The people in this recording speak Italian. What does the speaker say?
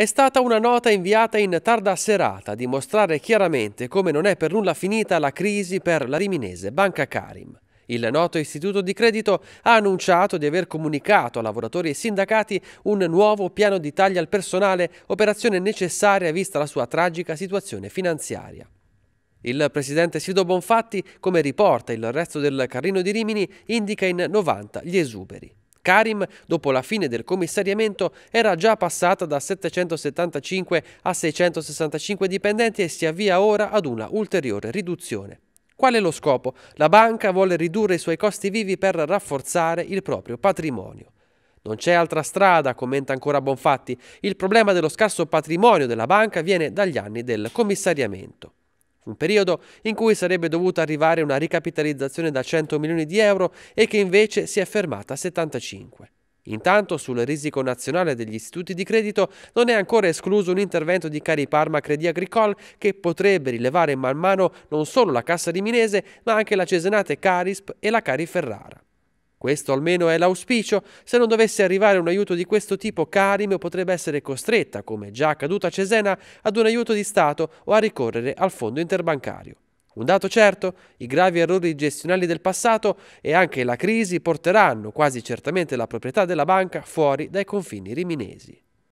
È stata una nota inviata in tarda serata a dimostrare chiaramente come non è per nulla finita la crisi per la riminese Banca Karim. Il noto istituto di credito ha annunciato di aver comunicato a lavoratori e sindacati un nuovo piano di tagli al personale, operazione necessaria vista la sua tragica situazione finanziaria. Il presidente Sido Bonfatti, come riporta il resto del Carrino di Rimini, indica in 90 gli esuberi. Karim, dopo la fine del commissariamento, era già passata da 775 a 665 dipendenti e si avvia ora ad una ulteriore riduzione. Qual è lo scopo? La banca vuole ridurre i suoi costi vivi per rafforzare il proprio patrimonio. Non c'è altra strada, commenta ancora Bonfatti. Il problema dello scarso patrimonio della banca viene dagli anni del commissariamento un periodo in cui sarebbe dovuta arrivare una ricapitalizzazione da 100 milioni di euro e che invece si è fermata a 75. Intanto sul risico nazionale degli istituti di credito non è ancora escluso un intervento di Cari Parma Credi Agricole che potrebbe rilevare man mano non solo la Cassa Riminese ma anche la Cesenate Carisp e la Cari Ferrara. Questo almeno è l'auspicio. Se non dovesse arrivare un aiuto di questo tipo, Carim potrebbe essere costretta, come già accaduto a Cesena, ad un aiuto di Stato o a ricorrere al fondo interbancario. Un dato certo, i gravi errori gestionali del passato e anche la crisi porteranno quasi certamente la proprietà della banca fuori dai confini riminesi.